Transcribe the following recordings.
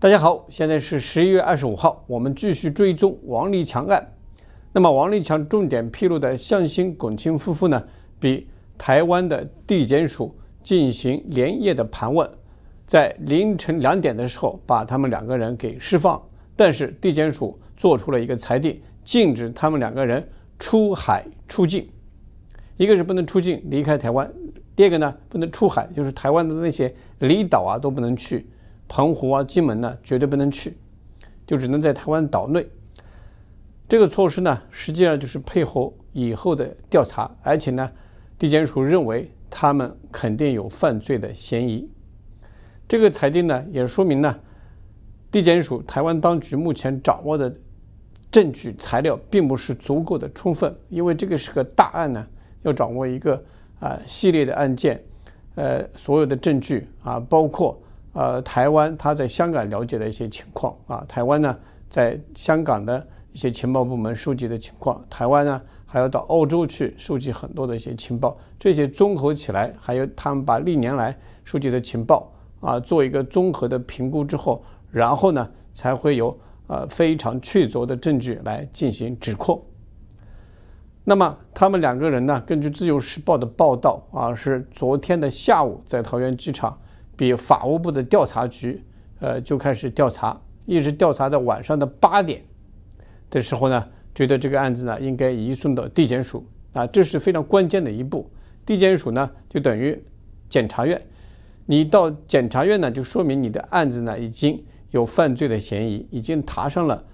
大家好，现在是十一月二十五号，我们继续追踪王立强案。那么王立强重点披露的向心拱清夫妇呢，比台湾的地检署进行连夜的盘问，在凌晨两点的时候把他们两个人给释放，但是地检署做出了一个裁定，禁止他们两个人出海出境，一个是不能出境离开台湾，第二个呢不能出海，就是台湾的那些离岛啊都不能去。澎湖啊，金门呢，绝对不能去，就只能在台湾岛内。这个措施呢，实际上就是配合以后的调查，而且呢，地检署认为他们肯定有犯罪的嫌疑。这个裁定呢，也说明呢，地检署台湾当局目前掌握的证据材料并不是足够的充分，因为这个是个大案呢，要掌握一个啊系列的案件，呃，所有的证据啊，包括。呃，台湾他在香港了解的一些情况啊，台湾呢在香港的一些情报部门收集的情况，台湾呢还要到欧洲去收集很多的一些情报，这些综合起来，还有他们把历年来收集的情报啊做一个综合的评估之后，然后呢才会有呃非常确凿的证据来进行指控。那么他们两个人呢，根据《自由时报》的报道啊，是昨天的下午在桃园机场。比法务部的调查局，呃，就开始调查，一直调查到晚上的八点的时候呢，觉得这个案子呢应该移送到地检署啊，这是非常关键的一步。地检署呢就等于检察院，你到检察院呢，就说明你的案子呢已经有犯罪的嫌疑，已经踏上了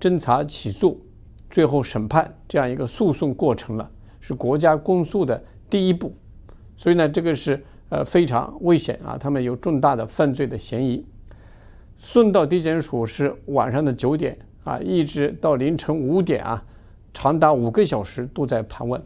侦查、起诉、最后审判这样一个诉讼过程了，是国家公诉的第一步。所以呢，这个是。呃，非常危险啊！他们有重大的犯罪的嫌疑，送到地检署是晚上的九点啊，一直到凌晨五点啊，长达五个小时都在盘问。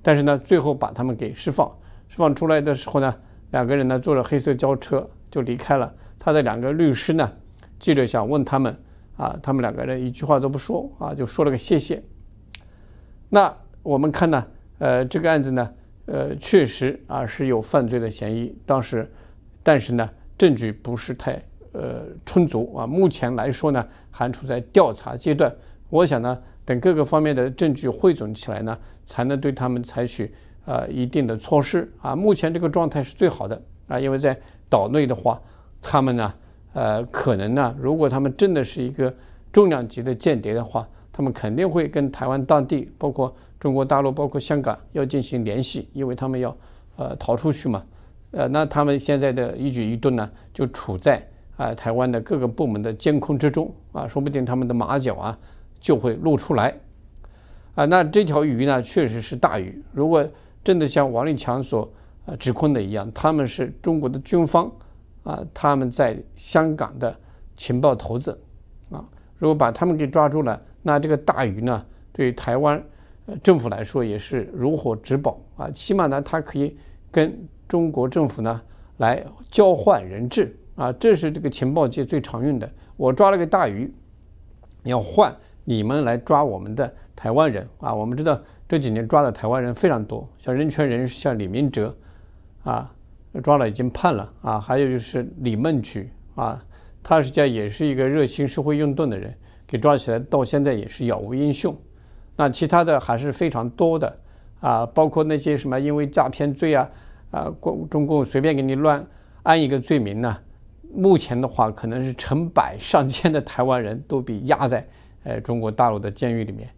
但是呢，最后把他们给释放，释放出来的时候呢，两个人呢坐着黑色轿车就离开了。他的两个律师呢，记者想问他们啊，他们两个人一句话都不说啊，就说了个谢谢。那我们看呢，呃，这个案子呢？呃，确实啊是有犯罪的嫌疑，当时，但是呢证据不是太呃充足啊，目前来说呢还处在调查阶段。我想呢等各个方面的证据汇总起来呢，才能对他们采取呃一定的措施啊。目前这个状态是最好的啊，因为在岛内的话，他们呢呃可能呢，如果他们真的是一个重量级的间谍的话。他们肯定会跟台湾当地，包括中国大陆，包括香港，要进行联系，因为他们要，呃，逃出去嘛，呃，那他们现在的一举一动呢，就处在啊台湾的各个部门的监控之中啊，说不定他们的马脚啊就会露出来，啊，那这条鱼呢，确实是大鱼。如果真的像王立强所指控的一样，他们是中国的军方啊，他们在香港的情报头子啊，如果把他们给抓住了。那这个大鱼呢，对台湾政府来说也是如获至宝啊，起码呢，它可以跟中国政府呢来交换人质啊，这是这个情报界最常用的。我抓了个大鱼，要换你们来抓我们的台湾人啊。我们知道这几年抓的台湾人非常多，像人权人士像李明哲啊，抓了已经判了啊，还有就是李梦菊啊，他实际上也是一个热心社会运动的人。抓起来到现在也是杳无音讯，那其他的还是非常多的啊，包括那些什么因为诈骗罪啊啊，共中共随便给你乱安一个罪名呢。目前的话，可能是成百上千的台湾人都被压在呃中国大陆的监狱里面。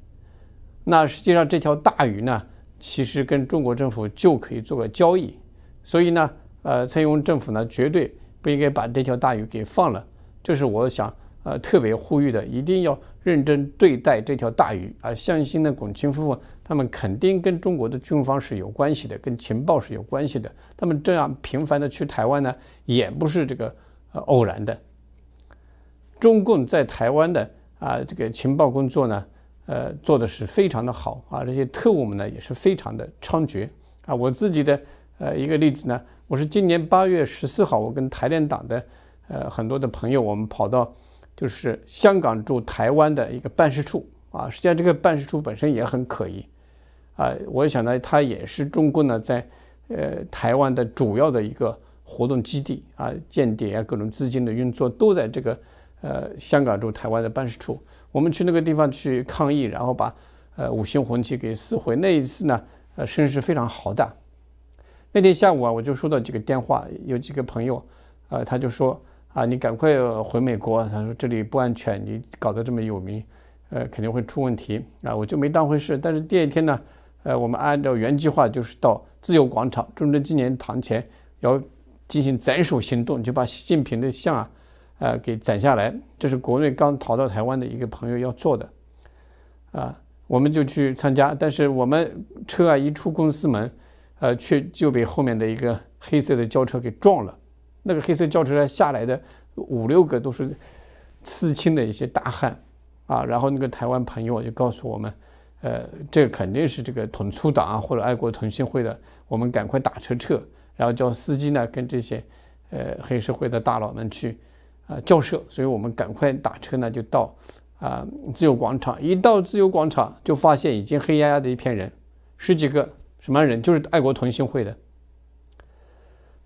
那实际上这条大鱼呢，其实跟中国政府就可以做个交易，所以呢，呃，蔡英文政府呢，绝对不应该把这条大鱼给放了，这是我想。呃，特别呼吁的，一定要认真对待这条大鱼啊！相信呢，龚清妇他们肯定跟中国的军方是有关系的，跟情报是有关系的。他们这样频繁的去台湾呢，也不是这个呃偶然的。中共在台湾的啊，这个情报工作呢，呃，做的是非常的好啊，这些特务们呢，也是非常的猖獗啊！我自己的呃一个例子呢，我是今年八月十四号，我跟台联党的呃很多的朋友，我们跑到。就是香港驻台湾的一个办事处啊，实际上这个办事处本身也很可疑啊，我想呢，它也是中共呢在呃台湾的主要的一个活动基地啊，间谍啊，各种资金的运作都在这个呃香港驻台湾的办事处。我们去那个地方去抗议，然后把呃五星红旗给撕毁。那一次呢，呃，声势非常豪大。那天下午啊，我就收到几个电话，有几个朋友啊，他就说。啊，你赶快回美国！他说这里不安全，你搞得这么有名，呃，肯定会出问题啊！我就没当回事。但是第二天呢，呃，我们按照原计划就是到自由广场、中正纪念堂前要进行斩首行动，就把习近平的像啊，呃，给斩下来。这是国内刚逃到台湾的一个朋友要做的，啊，我们就去参加。但是我们车啊一出公司门，呃，却就被后面的一个黑色的轿车给撞了。那个黑色轿车下来的五六个都是刺青的一些大汉，啊，然后那个台湾朋友就告诉我们，呃，这肯定是这个统促党啊或者爱国同心会的，我们赶快打车撤，然后叫司机呢跟这些，呃，黑社会的大佬们去啊交涉，所以我们赶快打车呢就到啊自由广场，一到自由广场就发现已经黑压压的一片人，十几个什么人就是爱国同心会的，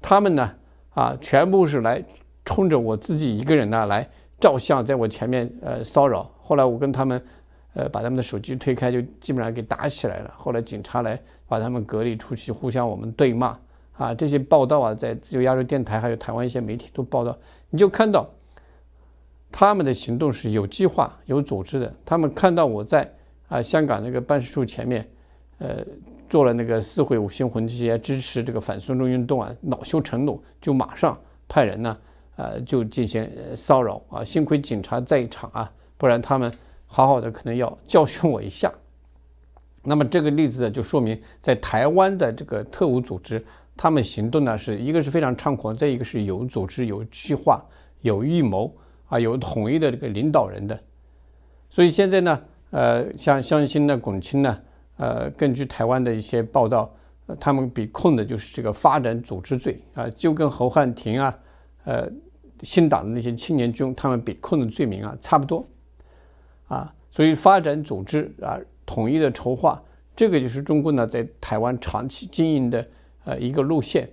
他们呢。啊，全部是来冲着我自己一个人呢来照相，在我前面呃骚扰。后来我跟他们，呃，把他们的手机推开，就基本上给打起来了。后来警察来把他们隔离出去，互相我们对骂啊。这些报道啊，在自由亚洲电台还有台湾一些媒体都报道，你就看到他们的行动是有计划、有组织的。他们看到我在啊香港那个办事处前面。呃，做了那个四会五星红旗，啊，支持这个反孙中山运动啊，恼羞成怒，就马上派人呢，呃，就进行骚扰啊。幸亏警察在场啊，不然他们好好的可能要教训我一下。那么这个例子就说明在台湾的这个特务组织，他们行动呢是一个是非常猖狂，再一个是有组织、有计划、有预谋啊，有统一的这个领导人的。所以现在呢，呃，像像新呢、巩清呢。呃，根据台湾的一些报道，他们被控的就是这个发展组织罪啊，就跟侯汉廷啊、呃新党的那些青年军他们被控的罪名啊差不多啊，所以发展组织啊、统一的筹划，这个就是中共呢在台湾长期经营的呃一个路线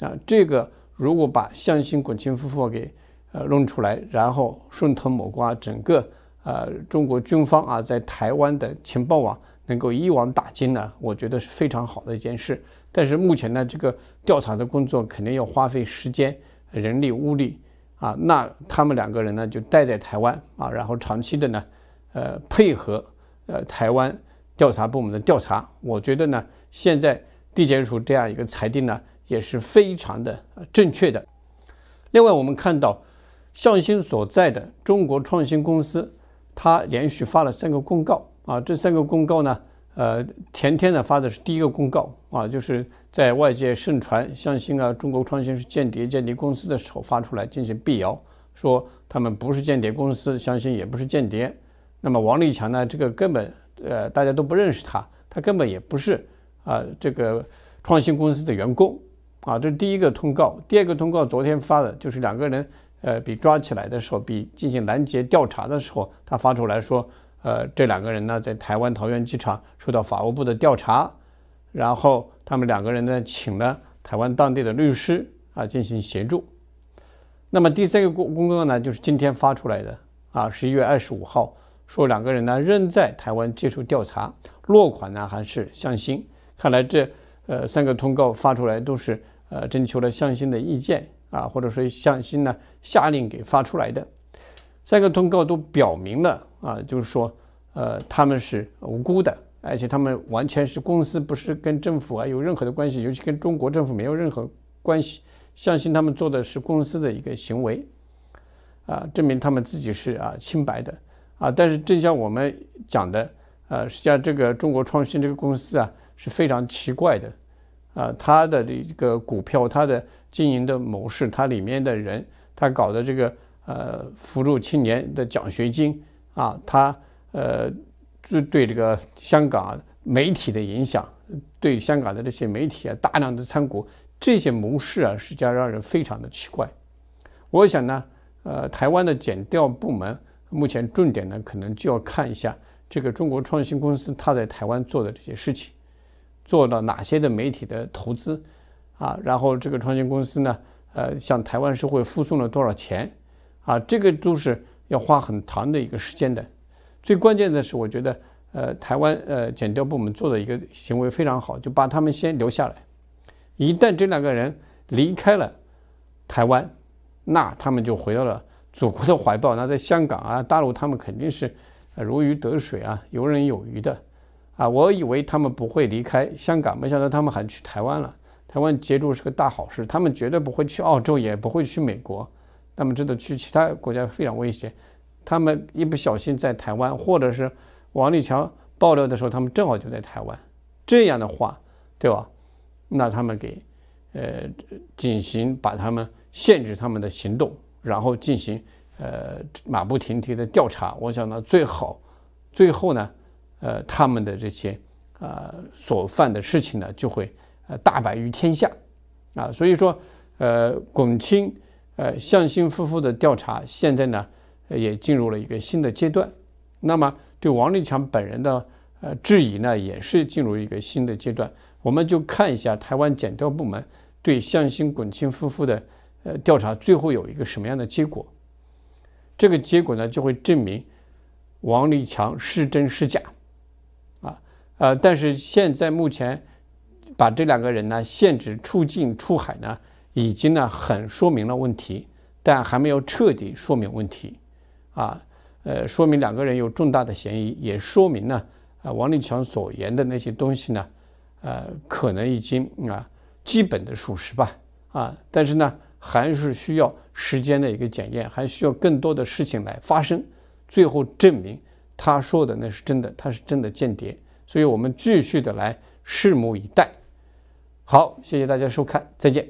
啊，这个如果把向新、滚庆夫妇给呃弄出来，然后顺藤摸瓜，整个。呃，中国军方啊，在台湾的情报网能够一网打尽呢，我觉得是非常好的一件事。但是目前呢，这个调查的工作肯定要花费时间、人力、物力啊。那他们两个人呢，就待在台湾啊，然后长期的呢，呃，配合呃台湾调查部门的调查。我觉得呢，现在地检署这样一个裁定呢，也是非常的正确的。另外，我们看到向新所在的中国创新公司。他连续发了三个公告啊，这三个公告呢，呃，前天呢发的是第一个公告啊，就是在外界盛传相信啊中国创新是间谍间谍公司的时候发出来进行辟谣，说他们不是间谍公司，相信也不是间谍。那么王立强呢，这个根本呃大家都不认识他，他根本也不是啊这个创新公司的员工啊，这是第一个通告。第二个通告昨天发的，就是两个人。呃，比抓起来的时候，比进行拦截调查的时候，他发出来说，呃，这两个人呢，在台湾桃园机场受到法务部的调查，然后他们两个人呢，请了台湾当地的律师啊进行协助。那么第三个工公告呢，就是今天发出来的啊，十一月二十五号说两个人呢仍在台湾接受调查，落款呢还是向心。看来这呃三个通告发出来都是呃征求了向心的意见。啊，或者说向心呢下令给发出来的三个通告都表明了啊，就是说，呃，他们是无辜的，而且他们完全是公司，不是跟政府啊有任何的关系，尤其跟中国政府没有任何关系。相信他们做的是公司的一个行为，啊，证明他们自己是啊清白的啊。但是正像我们讲的，呃，实际上这个中国创新这个公司啊是非常奇怪的。啊，他的这个股票，他的经营的模式，他里面的人，他搞的这个呃，扶助青年的奖学金啊，他呃，这对这个香港媒体的影响，对香港的这些媒体啊，大量的参股，这些模式啊，实际上让人非常的奇怪。我想呢，呃，台湾的检调部门目前重点呢，可能就要看一下这个中国创新公司他在台湾做的这些事情。做了哪些的媒体的投资，啊，然后这个创新公司呢，呃，向台湾社会输送了多少钱，啊，这个都是要花很长的一个时间的。最关键的是，我觉得，呃，台湾呃，检调部门做的一个行为非常好，就把他们先留下来。一旦这两个人离开了台湾，那他们就回到了祖国的怀抱，那在香港啊、大陆，他们肯定是如鱼得水啊，游刃有余的。啊，我以为他们不会离开香港，没想到他们还去台湾了。台湾接住是个大好事，他们绝对不会去澳洲，也不会去美国。他们知道去其他国家非常危险，他们一不小心在台湾，或者是王立强爆料的时候，他们正好就在台湾。这样的话，对吧？那他们给呃进行把他们限制他们的行动，然后进行呃马不停蹄的调查。我想呢，最好最后呢。呃，他们的这些，呃，所犯的事情呢，就会，呃，大白于天下，啊，所以说，呃，龚清，呃，向新夫妇的调查现在呢，也进入了一个新的阶段。那么，对王立强本人的，呃，质疑呢，也是进入一个新的阶段。我们就看一下台湾检调部门对向新、龚清夫妇的，呃，调查最后有一个什么样的结果。这个结果呢，就会证明王立强是真是假。呃，但是现在目前把这两个人呢限制出境出海呢，已经呢很说明了问题，但还没有彻底说明问题。啊，呃，说明两个人有重大的嫌疑，也说明呢，啊，王立强所言的那些东西呢，呃，可能已经啊基本的属实吧。啊，但是呢，还是需要时间的一个检验，还需要更多的事情来发生，最后证明他说的那是真的，他是真的间谍。所以，我们继续的来拭目以待。好，谢谢大家收看，再见。